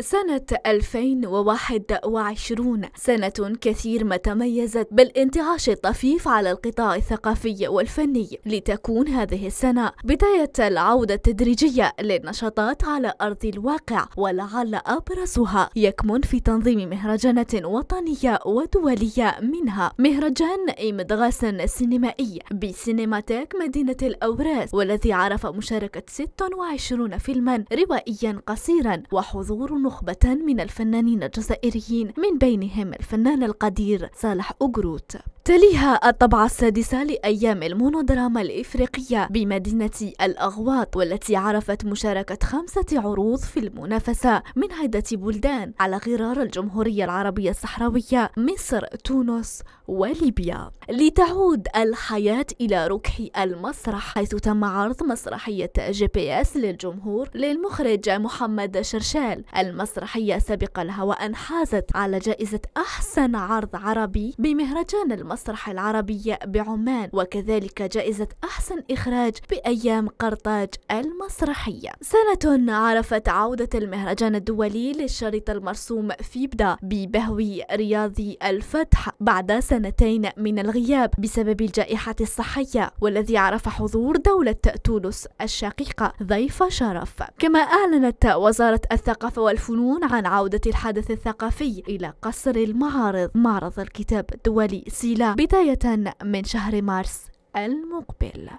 سنة 2021 سنة كثير ما تميزت بالانتعاش الطفيف على القطاع الثقافي والفني لتكون هذه السنة بداية العودة التدريجية للنشاطات على أرض الواقع ولعل أبرزها يكمن في تنظيم مهرجانات وطنية ودولية منها مهرجان إمدغاسن السينمائي بسينماتيك مدينة الأوراس والذي عرف مشاركة 26 فيلما روائيا قصيرا وحضور نخبة من الفنانين الجزائريين من بينهم الفنان القدير صالح أجروت تليها الطبعة السادسة لأيام المونودراما الإفريقية بمدينة الأغواط والتي عرفت مشاركة خمسة عروض في المنافسة من عدة بلدان على غرار الجمهورية العربية الصحراوية مصر تونس وليبيا لتعود الحياة إلى ركح المسرح حيث تم عرض مسرحية جي بي اس للجمهور للمخرج محمد شرشال المسرحية سبق لها وأن حازت على جائزة أحسن عرض عربي بمهرجان المسرح المسرح العربي بعمان وكذلك جائزة أحسن إخراج بأيام قرطاج المسرحية سنة عرفت عودة المهرجان الدولي للشريط المرسوم فيبدا ببهوي رياضي الفتح بعد سنتين من الغياب بسبب الجائحة الصحية والذي عرف حضور دولة تونس الشقيقة ضيف شرف كما أعلنت وزارة الثقافة والفنون عن عودة الحدث الثقافي إلى قصر المعارض معرض الكتاب الدولي سيلا بداية من شهر مارس المقبل